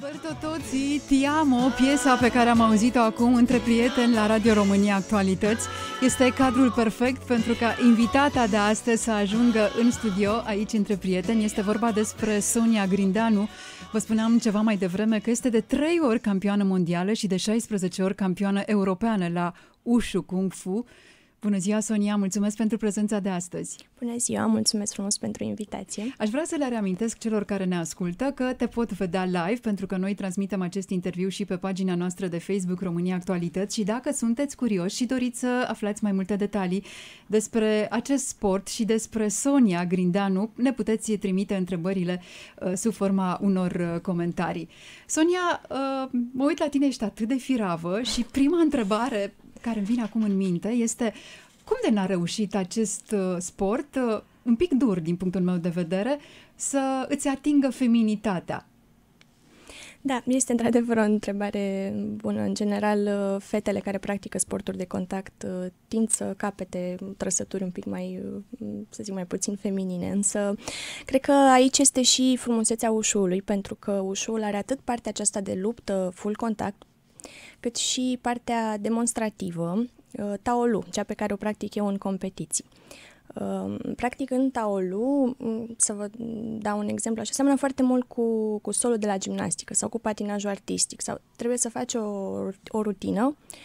Umberto Tozzi, Tiamo, piesa pe care am auzit-o acum între prieteni la Radio România Actualități, este cadrul perfect pentru ca invitata de astăzi să ajungă în studio aici între prieteni. Este vorba despre Sonia Grindanu, Vă spuneam ceva mai devreme că este de 3 ori campioană mondială și de 16 ori campioană europeană la Ushu Kung Fu. Bună ziua, Sonia! Mulțumesc pentru prezența de astăzi! Bună ziua! Mulțumesc frumos pentru invitație! Aș vrea să le reamintesc celor care ne ascultă că te pot vedea live, pentru că noi transmitem acest interviu și pe pagina noastră de Facebook România Actualități și dacă sunteți curioși și doriți să aflați mai multe detalii despre acest sport și despre Sonia Grindanu, ne puteți trimite întrebările uh, sub forma unor uh, comentarii. Sonia, uh, mă uit la tine, ești atât de firavă și prima întrebare care îmi vine acum în minte este cum de n-a reușit acest uh, sport, uh, un pic dur din punctul meu de vedere, să îți atingă feminitatea? Da, este într-adevăr o întrebare bună. În general, uh, fetele care practică sporturi de contact tind să capete trăsături un pic mai, să zic, mai puțin feminine, însă cred că aici este și frumusețea ușului, pentru că ușul are atât partea aceasta de luptă, full contact, cât și partea demonstrativă, uh, taolu, cea pe care o practic eu în competiții. Uh, practic în taolu, mm, să vă dau un exemplu, așa seamănă foarte mult cu, cu solul de la gimnastică sau cu patinajul artistic sau trebuie să faci o, o rutină uh,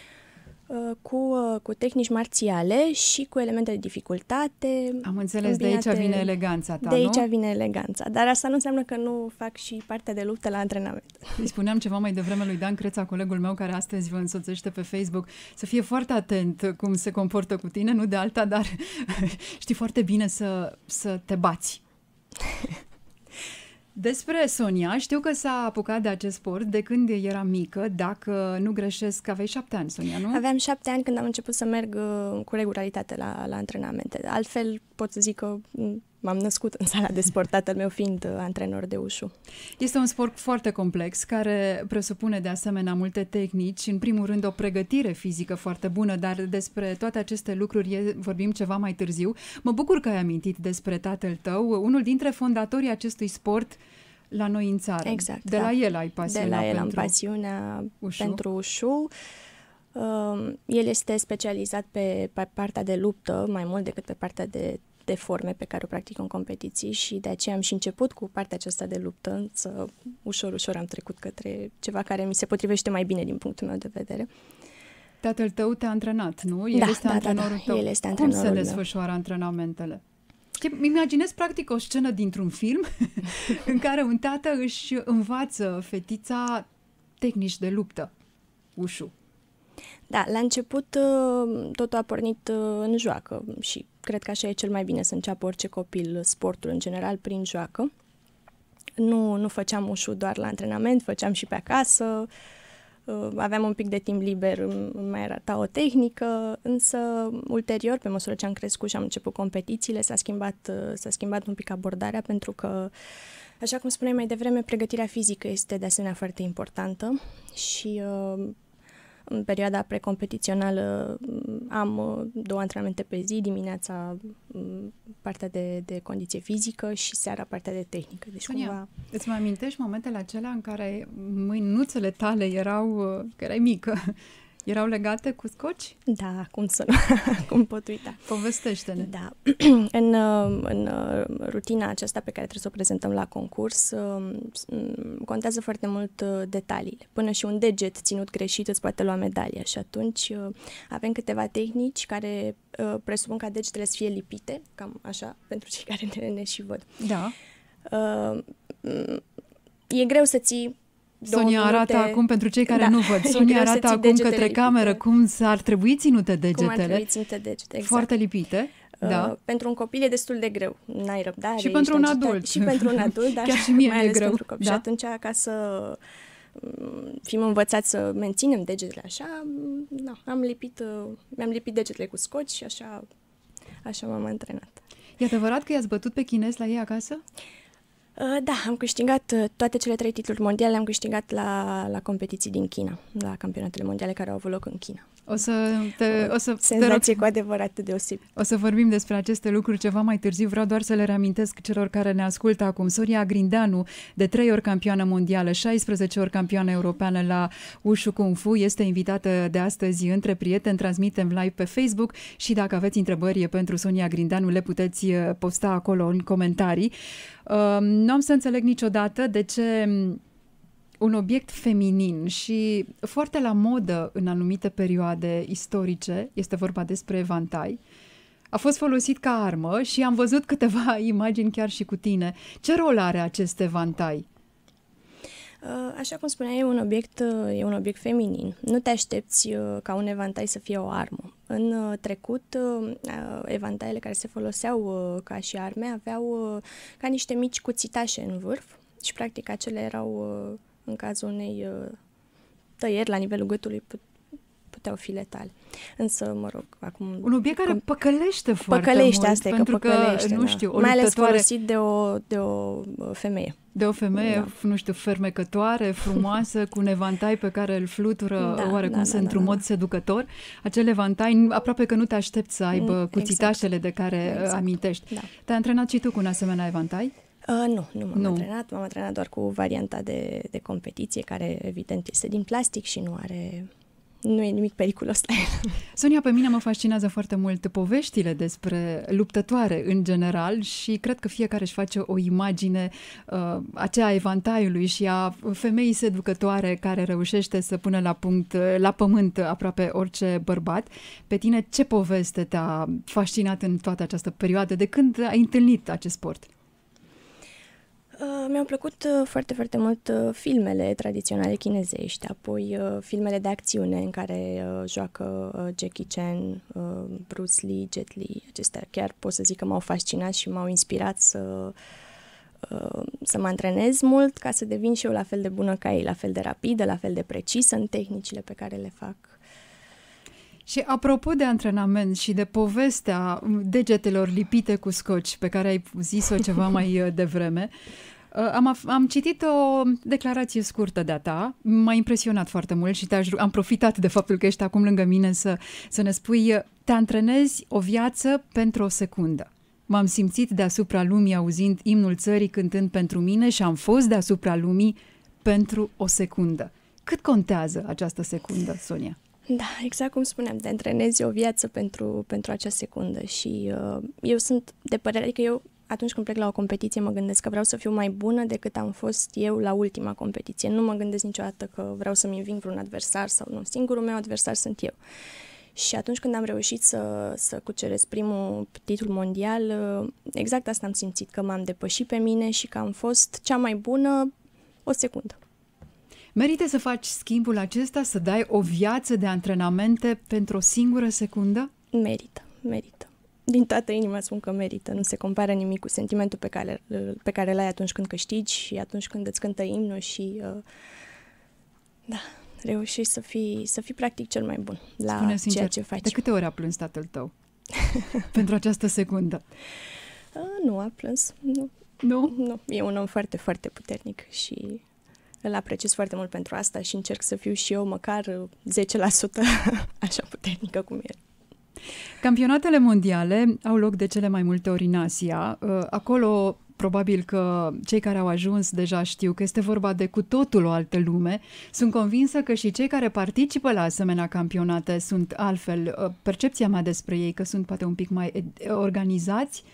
Uh, cu, uh, cu tehnici marțiale și cu elemente de dificultate. Am înțeles, de aici vine eleganța ta, De aici nu? vine eleganța, dar asta nu înseamnă că nu fac și partea de luptă la antrenament. Îi spuneam ceva mai devreme lui Dan Creța, colegul meu care astăzi vă însoțește pe Facebook, să fie foarte atent cum se comportă cu tine, nu de alta, dar știi foarte bine să, să te bați despre Sonia, știu că s-a apucat de acest sport de când era mică, dacă nu greșesc, aveai șapte ani, Sonia, nu? Aveam șapte ani când am început să merg uh, cu regularitate la, la antrenamente. Altfel pot să zic că mm, m-am născut în sala de sport, tatăl meu fiind uh, antrenor de ușu. Este un sport foarte complex care presupune de asemenea multe tehnici, în primul rând o pregătire fizică foarte bună, dar despre toate aceste lucruri vorbim ceva mai târziu. Mă bucur că ai amintit despre tatăl tău, unul dintre fondatorii acestui sport la noi în țară. Exact. De da. la el ai pasiunea De la el am pasiunea ușu. pentru ușu. Um, el este specializat pe partea de luptă mai mult decât pe partea de de forme pe care o practic în competiții și de aceea am și început cu partea aceasta de luptă, însă ușor, ușor am trecut către ceva care mi se potrivește mai bine din punctul meu de vedere. Tatăl tău te-a antrenat, nu? El da, este da, antrenorul da, da. tău. El este antrenorul Cum se desfășoară meu? antrenamentele? Îmi imaginez practic o scenă dintr-un film în care un tată își învață fetița tehnici de luptă, ușu. Da, la început uh, totul a pornit uh, în joacă și cred că așa e cel mai bine să înceapă orice copil uh, sportul în general prin joacă. Nu, nu făceam ușu doar la antrenament, făceam și pe acasă, aveam un pic de timp liber, îmi mai arata o tehnică, însă ulterior, pe măsură ce am crescut și am început competițiile, s-a schimbat, s-a schimbat un pic abordarea pentru că Așa cum spuneai mai devreme, pregătirea fizică este de asemenea foarte importantă și uh, în perioada precompetițională mm, am uh, două antrenamente pe zi, dimineața mm, partea de, de condiție fizică și seara partea de tehnică. Deci Sonia, cumva... îți mai amintești momentele acelea în care mâinuțele tale erau, uh, că erai mică, erau legate cu scoci? Da, cum să nu, cum pot uita. Povestește-ne. Da. în, uh, în uh, rutina aceasta pe care trebuie să o prezentăm la concurs, um, mm, contează foarte mult uh, detaliile. Până și un deget ținut greșit îți poate lua medalia și atunci avem câteva tehnici care presupun ca degetele să fie lipite, cam așa, pentru cei care ne, ne și văd. Da. Mm, e greu să ții Sonia arată minute. acum, pentru cei care da. nu văd, Sonia arată acum către cameră cum ar trebui ținute degetele. Cum ar trebui ținute degete, exact. Foarte lipite. Uh, da. Uh, pentru un copil e destul de greu, n-ai răbdare. Și pentru un agitat. adult. Și pentru un adult, dar Chiar și mie mai ales e greu. pentru copii. Da. Și atunci, ca să mm, fim învățați să menținem degetele așa, mm, na, am lipit, uh, mi-am lipit degetele cu scoci și așa, așa m-am antrenat. E adevărat că i-ați bătut pe chinez la ei acasă? Uh, Uh, da, am câștigat uh, toate cele trei titluri mondiale, am câștigat la, la competiții din China, la campionatele mondiale care au avut loc în China. O să te, o să te rog, cu adevărat deosebit. O să vorbim despre aceste lucruri ceva mai târziu. Vreau doar să le reamintesc celor care ne ascultă acum. Soria Grindeanu, de trei ori campioană mondială, 16 ori campioană europeană la Ușu Kung Fu, este invitată de astăzi între prieteni. Transmitem live pe Facebook și dacă aveți întrebări pentru Sonia Grindeanu, le puteți eh, posta acolo în comentarii. Ehm, nu am să înțeleg niciodată de ce un obiect feminin și foarte la modă în anumite perioade istorice, este vorba despre evantai, a fost folosit ca armă și am văzut câteva imagini chiar și cu tine. Ce rol are acest evantai? Uh, așa cum spuneai, e un obiect, uh, e un obiect feminin. Nu te aștepți uh, ca un evantai să fie o armă. În trecut, evantaiele care se foloseau ca și arme aveau ca niște mici cuțitașe în vârf și practic acele erau în cazul unei uh, tăieri la nivelul gâtului puteau fi letale. Însă, mă rog, acum... Un obiect care păcălește foarte păcălește, mult, asta pentru că, păcălește, că da. nu știu, o Mai ales folosit de o, de o uh, femeie. De o femeie, da. nu știu, fermecătoare, frumoasă, cu un evantai pe care îl flutură da, da oarecum da, da, da, într-un da, mod da. seducător. Acel evantai, aproape că nu te aștepți să aibă mm, exact. cuțitașele exact. de care uh, exact. amintești. Da. Te-ai antrenat și tu cu un asemenea evantai? Uh, nu, nu m-am nu. antrenat. M-am antrenat doar cu varianta de, de competiție, care evident este din plastic și nu are nu e nimic periculos la el. Sonia, pe mine mă fascinează foarte mult poveștile despre luptătoare în general și cred că fiecare își face o imagine uh, aceea a evantaiului și a femeii seducătoare care reușește să pună la punct, uh, la pământ aproape orice bărbat. Pe tine ce poveste te-a fascinat în toată această perioadă? De când ai întâlnit acest sport? Uh, mi-au plăcut uh, foarte, foarte mult uh, filmele tradiționale chinezești, apoi filmele de acțiune în care joacă Jackie Chan, Bruce Lee, Jet Li. Acestea chiar pot să zic că m-au fascinat și m-au inspirat să, să mă antrenez mult ca să devin și eu la fel de bună ca ei, la fel de rapidă, la fel de precisă în tehnicile pe care le fac. Și apropo de antrenament și de povestea degetelor lipite cu scoci, pe care ai zis-o ceva mai uh, devreme, uh, am, am citit o declarație scurtă de-a ta, m-a impresionat foarte mult și te-aș, am profitat de faptul că ești acum lângă mine să, să ne spui uh, te antrenezi o viață pentru o secundă. M-am simțit deasupra lumii auzind imnul țării cântând pentru mine și am fost deasupra lumii pentru o secundă. Cât contează această secundă, Sonia? Da, exact cum spuneam, te antrenezi o viață pentru, pentru acea secundă și uh, eu sunt de părere, adică eu atunci când plec la o competiție mă gândesc că vreau să fiu mai bună decât am fost eu la ultima competiție. Nu mă gândesc niciodată că vreau să-mi înving vreun adversar sau nu. Singurul meu adversar sunt eu. Și atunci când am reușit să, să cuceresc primul titlu mondial, uh, exact asta am simțit, că m-am depășit pe mine și că am fost cea mai bună o secundă. Merită să faci schimbul acesta, să dai o viață de antrenamente pentru o singură secundă? Merită, merită. Din toată inima spun că merită, nu se compară nimic cu sentimentul pe care, pe care l-ai atunci când câștigi și atunci când îți cântă imnul și uh, da, reușești să fii, să fii practic cel mai bun la Spune sincer, ceea ce faci. De câte ori a plâns tatăl tău pentru această secundă? Uh, nu a plâns, nu. Nu? Nu, e un om foarte, foarte puternic și îl apreciez foarte mult pentru asta și încerc să fiu și eu măcar 10% așa puternică cum e. Campionatele mondiale au loc de cele mai multe ori în Asia. Uh, acolo probabil că cei care au ajuns deja știu că este vorba de cu totul o altă lume. Sunt convinsă că și cei care participă la asemenea campionate sunt altfel. Uh, percepția mea despre ei că sunt poate un pic mai organizați, uh,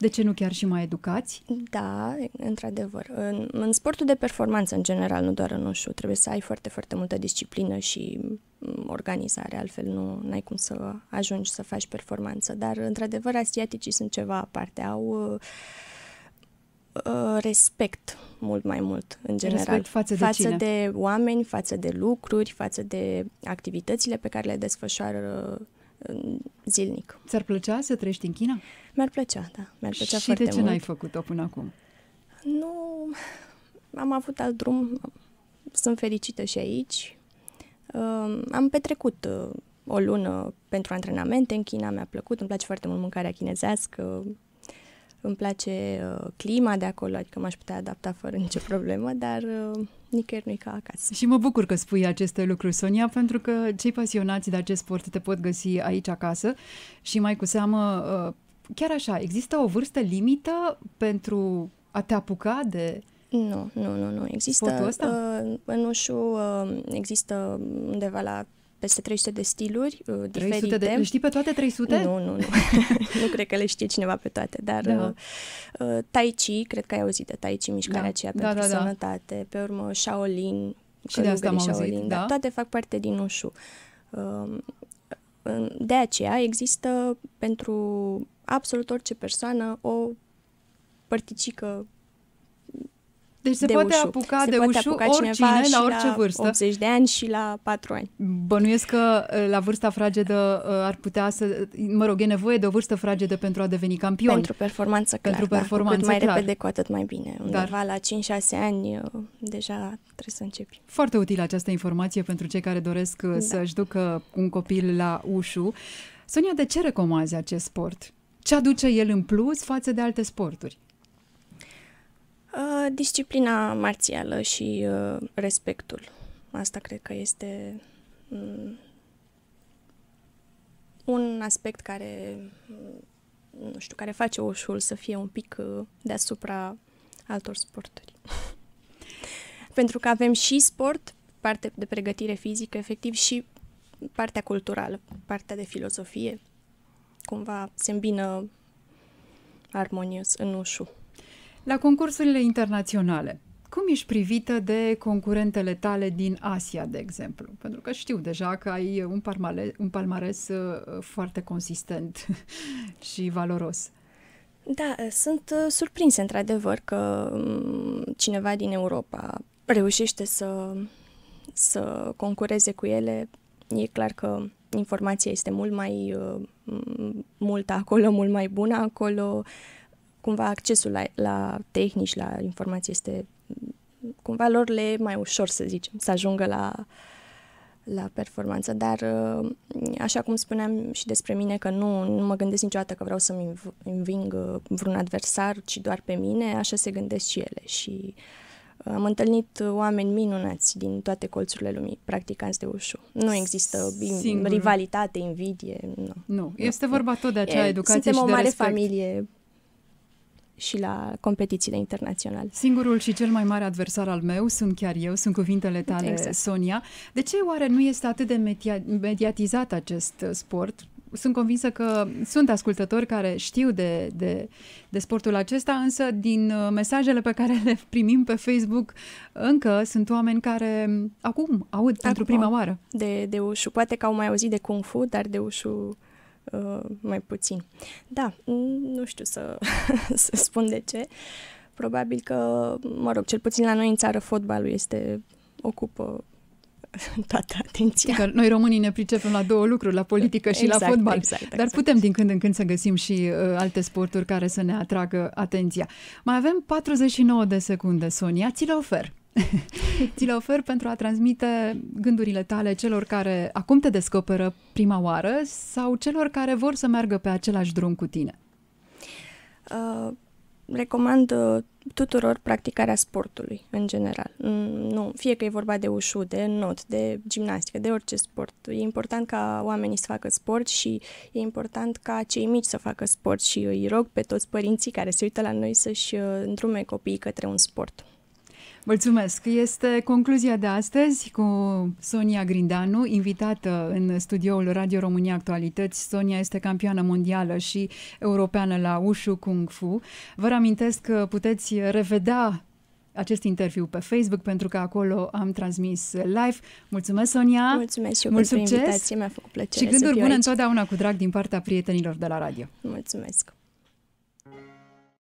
de ce nu chiar și mai educați? Da, într-adevăr. În, în sportul de performanță, în general, nu doar în ușu, trebuie să ai foarte, foarte multă disciplină și mm, organizare, altfel nu ai cum să ajungi să faci performanță. Dar, într-adevăr, asiaticii sunt ceva aparte. Au uh, uh, respect mult mai mult, în general. Respect față de Față cine? de oameni, față de lucruri, față de activitățile pe care le desfășoară zilnic. Ți-ar plăcea să trăiești în China? Mi-ar plăcea, da. Mi-ar plăcea și foarte de ce mult. n-ai făcut-o până acum? Nu, am avut alt drum. Sunt fericită și aici. Uh, am petrecut uh, o lună pentru antrenamente în China, mi-a plăcut, îmi place foarte mult mâncarea chinezească, îmi place uh, clima de acolo, adică m-aș putea adapta fără nicio problemă, dar uh, nicăieri nu-i ca acasă. Și mă bucur că spui aceste lucruri, Sonia, pentru că cei pasionați de acest sport te pot găsi aici acasă și mai cu seamă, uh, chiar așa, există o vârstă limită pentru a te apuca de nu, nu, nu, nu. Există uh, în ușu uh, există undeva la peste 300 de stiluri uh, diferite. 300 de... Le știi pe toate 300? Nu, nu, nu. nu cred că le știe cineva pe toate, dar da. Uh, uh, Tai Chi, cred că ai auzit de Tai Chi, mișcarea da. aceea da, pentru da, da, sănătate. Da. Pe urmă, Shaolin, și de asta am auzit, Shaolin, da? da? Toate fac parte din ușu. Uh, um, de aceea există pentru absolut orice persoană o părticică deci se de poate ușu. apuca se de poate ușu apuca oricine, la orice la vârstă. 80 de ani și la 4 ani. Bănuiesc că uh, la vârsta fragedă uh, ar putea să... Mă rog, e nevoie de o vârstă fragedă pentru a deveni campion. Pentru performanță, clar. Pentru performanță, da. Cu cât mai clar. repede, cu atât mai bine. Undeva Dar... la 5-6 ani uh, deja trebuie să începi. Foarte utilă această informație pentru cei care doresc da. să-și ducă un copil la ușu. Sonia, de ce recomanzi acest sport? Ce aduce el în plus față de alte sporturi? Uh, disciplina marțială și uh, respectul. Asta cred că este mm, un aspect care, mm, nu știu, care face ușul să fie un pic uh, deasupra altor sporturi. Pentru că avem și sport, parte de pregătire fizică, efectiv, și partea culturală, partea de filozofie. Cumva se îmbină armonios în ușul. La concursurile internaționale, cum ești privită de concurentele tale din Asia, de exemplu? Pentru că știu deja că ai un, palmare, un palmares uh, foarte consistent și valoros. Da, uh, sunt uh, surprinse într-adevăr că mm, cineva din Europa reușește să, să concureze cu ele. E clar că informația este mult mai multă acolo, mult mai bună acolo. Uh, cumva accesul la, la tehnici, la informații este cumva lor le e mai ușor, să zicem, să ajungă la, la performanță, dar uh, așa cum spuneam și despre mine că nu, nu mă gândesc niciodată că vreau să-mi înving uh, vreun adversar, ci doar pe mine, așa se gândesc și ele și uh, am întâlnit oameni minunați din toate colțurile lumii, practicanți de ușu. Nu există Singur. rivalitate, invidie. Nu, nu. este vorba tot de acea e, educație Suntem și o mare respect. familie și la competițiile internaționale. Singurul și cel mai mare adversar al meu sunt chiar eu, sunt cuvintele tale, exact. Sonia. De ce oare nu este atât de media- mediatizat acest uh, sport? sunt convinsă că sunt ascultători care știu de, de, de sportul acesta, însă din uh, mesajele pe care le primim pe Facebook, încă sunt oameni care um, acum aud acum, pentru prima oară. De, de ușu. Poate că au mai auzit de Kung Fu, dar de ușu Uh, mai puțin. Da, mm, nu știu să, să spun de ce. Probabil că, mă rog, cel puțin la noi în țară fotbalul este, ocupă toată atenția. Că noi românii ne pricepem la două lucruri, la politică exact, și la exact, fotbal. Exact, exact, dar putem din când în când să găsim și uh, alte sporturi care să ne atragă atenția. Mai avem 49 de secunde, Sonia, ți le ofer. ți le ofer pentru a transmite gândurile tale celor care acum te descoperă prima oară sau celor care vor să meargă pe același drum cu tine? Uh, recomand uh, tuturor practicarea sportului în general. Mm, nu, fie că e vorba de ușu, de not, de gimnastică, de orice sport. E important ca oamenii să facă sport și e important ca cei mici să facă sport și îi rog pe toți părinții care se uită la noi să-și uh, îndrume copiii către un sport. Mulțumesc! Este concluzia de astăzi cu Sonia Grindanu, invitată în studioul Radio România Actualități. Sonia este campioană mondială și europeană la Ushu Kung Fu. Vă reamintesc că puteți revedea acest interviu pe Facebook pentru că acolo am transmis live. Mulțumesc, Sonia! Mulțumesc și eu Mult pentru succes. invitație, mi-a făcut plăcere Și gânduri bune aici. întotdeauna cu drag din partea prietenilor de la radio. Mulțumesc!